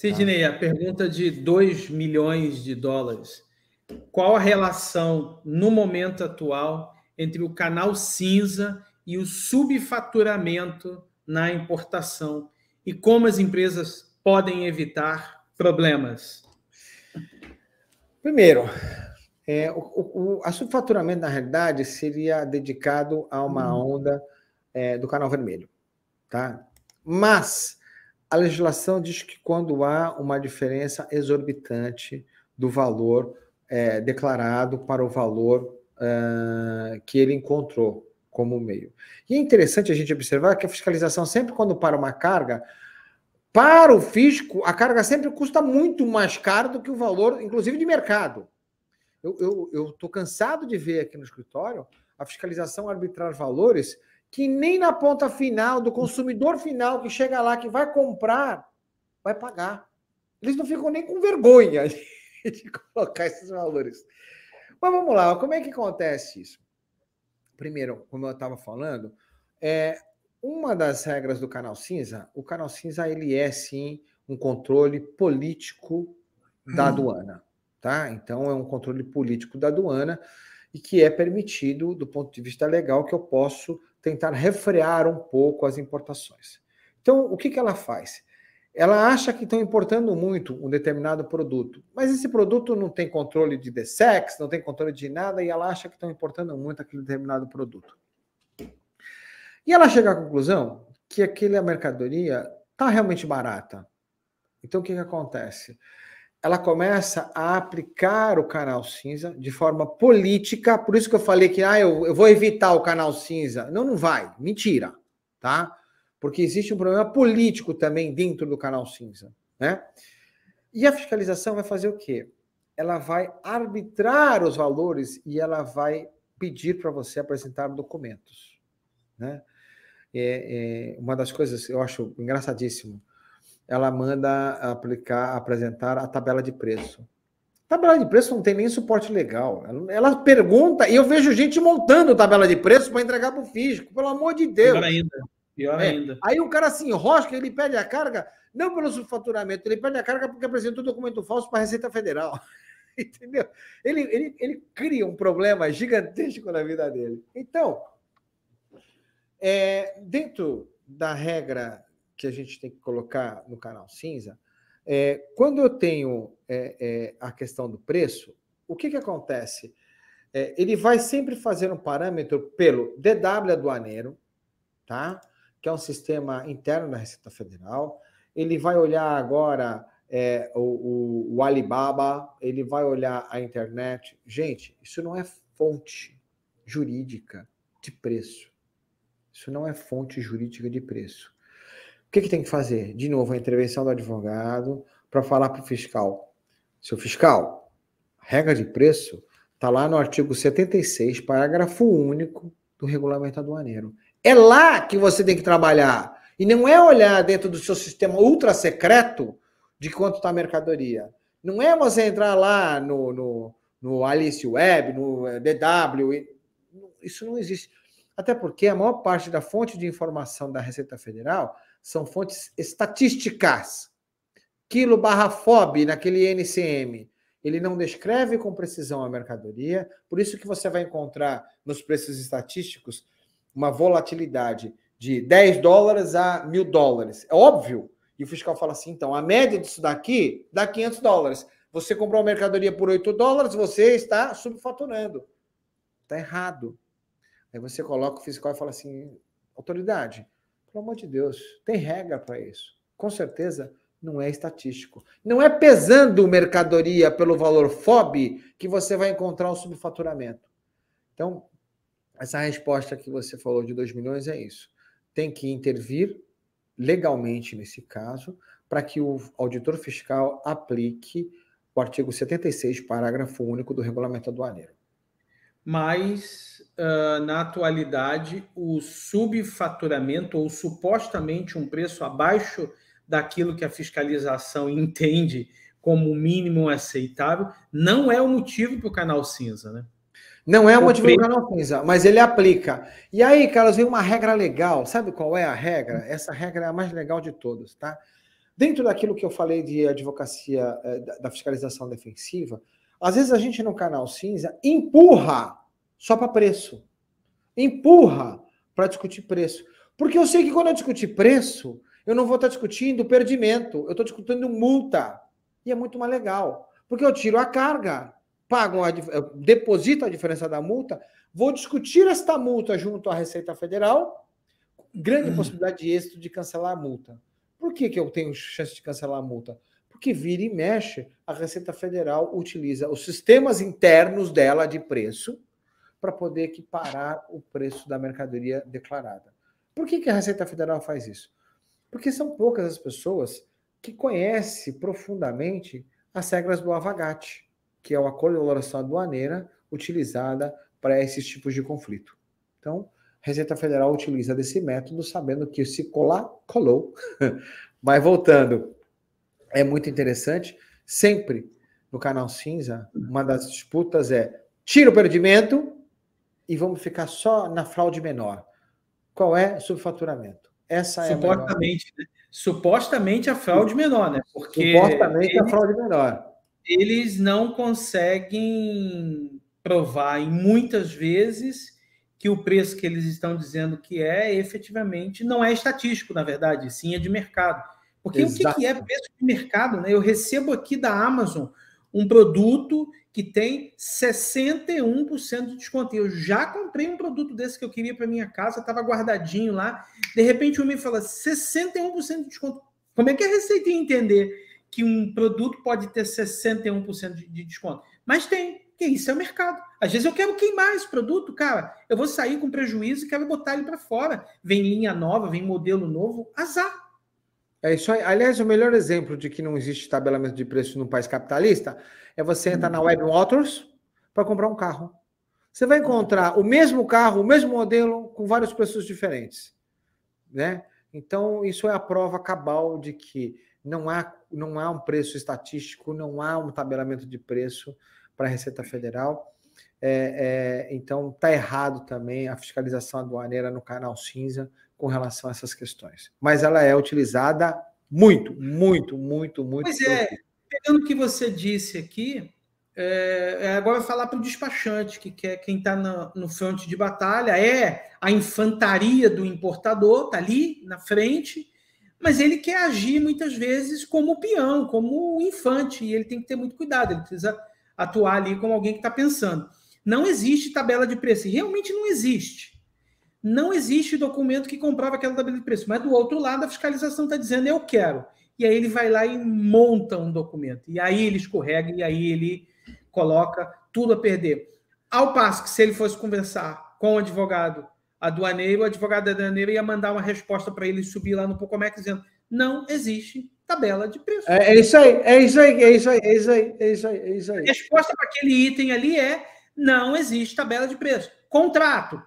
Sidney, a pergunta de 2 milhões de dólares. Qual a relação, no momento atual, entre o canal cinza e o subfaturamento na importação? E como as empresas podem evitar problemas? Primeiro, é, o, o, a subfaturamento, na realidade, seria dedicado a uma uhum. onda é, do canal vermelho. Tá? Mas a legislação diz que quando há uma diferença exorbitante do valor é, declarado para o valor é, que ele encontrou como meio. E é interessante a gente observar que a fiscalização, sempre quando para uma carga, para o fisco, a carga sempre custa muito mais caro do que o valor, inclusive de mercado. Eu estou cansado de ver aqui no escritório a fiscalização arbitrar valores que nem na ponta final, do consumidor final que chega lá, que vai comprar, vai pagar. Eles não ficam nem com vergonha de colocar esses valores. Mas vamos lá, como é que acontece isso? Primeiro, como eu estava falando, é, uma das regras do Canal Cinza, o Canal Cinza ele é sim um controle político da uhum. aduana, tá? Então é um controle político da aduana e que é permitido do ponto de vista legal que eu posso tentar refrear um pouco as importações. Então, o que, que ela faz? Ela acha que estão importando muito um determinado produto, mas esse produto não tem controle de DSEX, não tem controle de nada, e ela acha que estão importando muito aquele determinado produto. E ela chega à conclusão que aquela mercadoria está realmente barata. Então, o que, que acontece? ela começa a aplicar o canal cinza de forma política. Por isso que eu falei que ah, eu, eu vou evitar o canal cinza. Não, não vai. Mentira, tá? Porque existe um problema político também dentro do canal cinza, né? E a fiscalização vai fazer o quê? Ela vai arbitrar os valores e ela vai pedir para você apresentar documentos, né? É, é, uma das coisas que eu acho engraçadíssimo ela manda aplicar, apresentar a tabela de preço. tabela de preço não tem nem suporte legal. Ela pergunta, e eu vejo gente montando tabela de preço para entregar para o físico pelo amor de Deus. Pior ainda. Pior é. ainda. Aí o cara se enrosca, ele pede a carga, não pelo subfaturamento, ele pede a carga porque apresentou documento falso para a Receita Federal. Entendeu? Ele, ele, ele cria um problema gigantesco na vida dele. Então, é, dentro da regra que a gente tem que colocar no canal cinza, é, quando eu tenho é, é, a questão do preço, o que, que acontece? É, ele vai sempre fazer um parâmetro pelo DW aduaneiro, tá? que é um sistema interno da Receita Federal. Ele vai olhar agora é, o, o, o Alibaba, ele vai olhar a internet. Gente, isso não é fonte jurídica de preço. Isso não é fonte jurídica de preço. O que, que tem que fazer? De novo, a intervenção do advogado para falar para o fiscal. Seu fiscal, regra de preço está lá no artigo 76, parágrafo único do regulamento aduaneiro. É lá que você tem que trabalhar. E não é olhar dentro do seu sistema ultra secreto de quanto está a mercadoria. Não é você entrar lá no, no, no Alice Web, no eh, DW. Isso não existe. Até porque a maior parte da fonte de informação da Receita Federal são fontes estatísticas. Quilo barra FOB naquele NCM. Ele não descreve com precisão a mercadoria, por isso que você vai encontrar nos preços estatísticos uma volatilidade de 10 dólares a mil dólares. É óbvio. E o fiscal fala assim, então, a média disso daqui dá 500 dólares. Você comprou a mercadoria por 8 dólares, você está subfaturando. Está errado. Aí você coloca o fiscal e fala assim, autoridade, pelo amor de Deus, tem regra para isso. Com certeza não é estatístico. Não é pesando mercadoria pelo valor FOB que você vai encontrar o subfaturamento. Então, essa resposta que você falou de 2 milhões é isso. Tem que intervir legalmente nesse caso para que o auditor fiscal aplique o artigo 76, parágrafo único do regulamento aduaneiro. Mas ah, na atualidade, o subfaturamento, ou supostamente um preço abaixo daquilo que a fiscalização entende como mínimo aceitável, não é o motivo para o canal cinza, né? Não é o motivo do canal cinza, mas ele aplica. E aí, Carlos, vem uma regra legal. Sabe qual é a regra? Essa regra é a mais legal de todas, tá? Dentro daquilo que eu falei de advocacia, eh, da fiscalização defensiva, às vezes a gente no canal cinza empurra só para preço. Empurra para discutir preço. Porque eu sei que quando eu discutir preço, eu não vou estar tá discutindo perdimento, eu estou discutindo multa. E é muito mais legal. Porque eu tiro a carga, pago a, deposito a diferença da multa, vou discutir esta multa junto à Receita Federal, grande hum. possibilidade de êxito de cancelar a multa. Por que, que eu tenho chance de cancelar a multa? Porque vira e mexe, a Receita Federal utiliza os sistemas internos dela de preço para poder equiparar o preço da mercadoria declarada. Por que, que a Receita Federal faz isso? Porque são poucas as pessoas que conhecem profundamente as regras do Avagate, que é uma coloração aduaneira utilizada para esses tipos de conflito. Então, a Receita Federal utiliza desse método, sabendo que se colar, colou. Mas voltando, é muito interessante. Sempre no canal cinza, uma das disputas é tira o perdimento e vamos ficar só na fraude menor. Qual é o subfaturamento? Essa é supostamente, a né? supostamente a fraude menor, né? Porque supostamente eles, a fraude menor. Eles não conseguem provar, e muitas vezes que o preço que eles estão dizendo que é, efetivamente, não é estatístico, na verdade, sim é de mercado. Porque Exato. o que, é preço de mercado? Né? Eu recebo aqui da Amazon um produto que tem 61% de desconto. Eu já comprei um produto desse que eu queria para minha casa, estava guardadinho lá. De repente, o um me fala 61% de desconto. Como é que a Receita ia entender que um produto pode ter 61% de desconto? Mas tem, que isso é o mercado. Às vezes eu quero queimar esse produto, cara. Eu vou sair com prejuízo e quero botar ele para fora. Vem linha nova, vem modelo novo, azar. É isso aí. Aliás, o melhor exemplo de que não existe tabelamento de preço num país capitalista é você entrar na Web Motors para comprar um carro. Você vai encontrar o mesmo carro, o mesmo modelo, com vários preços diferentes. Né? Então, isso é a prova cabal de que não há, não há um preço estatístico, não há um tabelamento de preço para a Receita Federal. É, é, então, está errado também a fiscalização aduaneira no canal cinza, com relação a essas questões. Mas ela é utilizada muito, muito, muito, muito. Pois é, pegando o que você disse aqui, é, é agora eu vou falar para o despachante, que quer, quem está no fronte de batalha, é a infantaria do importador, está ali na frente, mas ele quer agir muitas vezes como peão, como infante, e ele tem que ter muito cuidado, ele precisa atuar ali como alguém que está pensando. Não existe tabela de preço, realmente não existe não existe documento que comprova aquela tabela de preço. Mas do outro lado, a fiscalização está dizendo eu quero. E aí ele vai lá e monta um documento. E aí ele escorrega e aí ele coloca tudo a perder. Ao passo que se ele fosse conversar com o advogado aduaneiro, o advogado aduaneiro ia mandar uma resposta para ele subir lá no Pocomex dizendo não existe tabela de preço. É, é, isso aí, é isso aí, é isso aí, é isso aí, é isso aí. É isso aí. A resposta para aquele item ali é não existe tabela de preço. Contrato,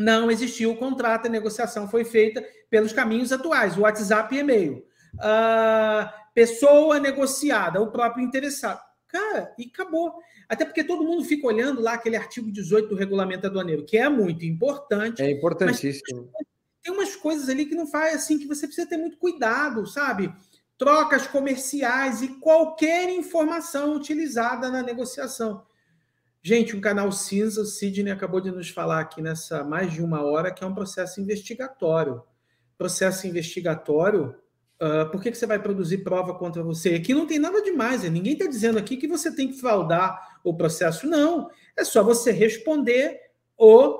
não existiu o contrato, a negociação foi feita pelos caminhos atuais, o WhatsApp e e-mail. Uh, pessoa negociada, o próprio interessado. Cara, e acabou. Até porque todo mundo fica olhando lá aquele artigo 18 do regulamento aduaneiro, que é muito importante. É importantíssimo. Tem umas coisas ali que não faz assim, que você precisa ter muito cuidado, sabe? Trocas comerciais e qualquer informação utilizada na negociação. Gente, um canal cinza, o Sidney acabou de nos falar aqui nessa mais de uma hora, que é um processo investigatório. Processo investigatório, uh, por que, que você vai produzir prova contra você? Aqui é não tem nada demais, né? ninguém está dizendo aqui que você tem que fraudar o processo, não. É só você responder o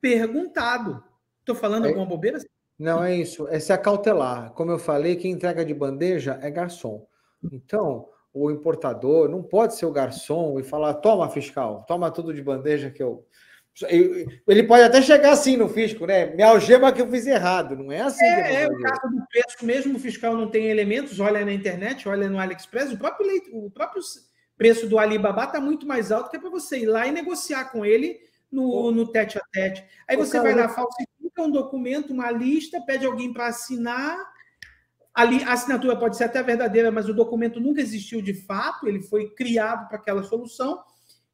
perguntado. Estou falando é, alguma bobeira? Não, é isso, é se acautelar. Como eu falei, quem entrega de bandeja é garçom. Então, o importador, não pode ser o garçom e falar: toma, fiscal, toma tudo de bandeja que eu. Ele pode até chegar assim no fisco, né? Me algema que eu fiz errado, não é assim? É, é o caso do preço mesmo, o fiscal não tem elementos, olha na internet, olha no AliExpress, o próprio, leito, o próprio preço do Alibaba está muito mais alto que é para você ir lá e negociar com ele no, no tete a tete. Aí você vai lá, falsifica um documento, uma lista, pede alguém para assinar, Ali a assinatura pode ser até verdadeira, mas o documento nunca existiu de fato, ele foi criado para aquela solução.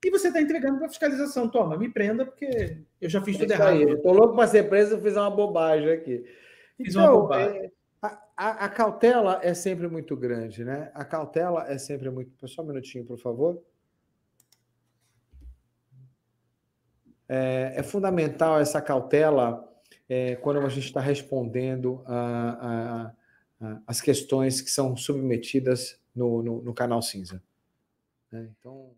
E você está entregando para fiscalização. Toma, me prenda, porque eu já fiz é tudo errado. Estou louco para ser preso, eu fiz uma bobagem aqui. Fiz então, uma bobagem. É... A, a, a, cautela é sempre muito grande, né? A cautela é sempre muito. Só um minutinho, por favor. É, é fundamental essa cautela é, quando a gente está respondendo a, né, as questões que são submetidas no, no, no canal cinza. Né? Então.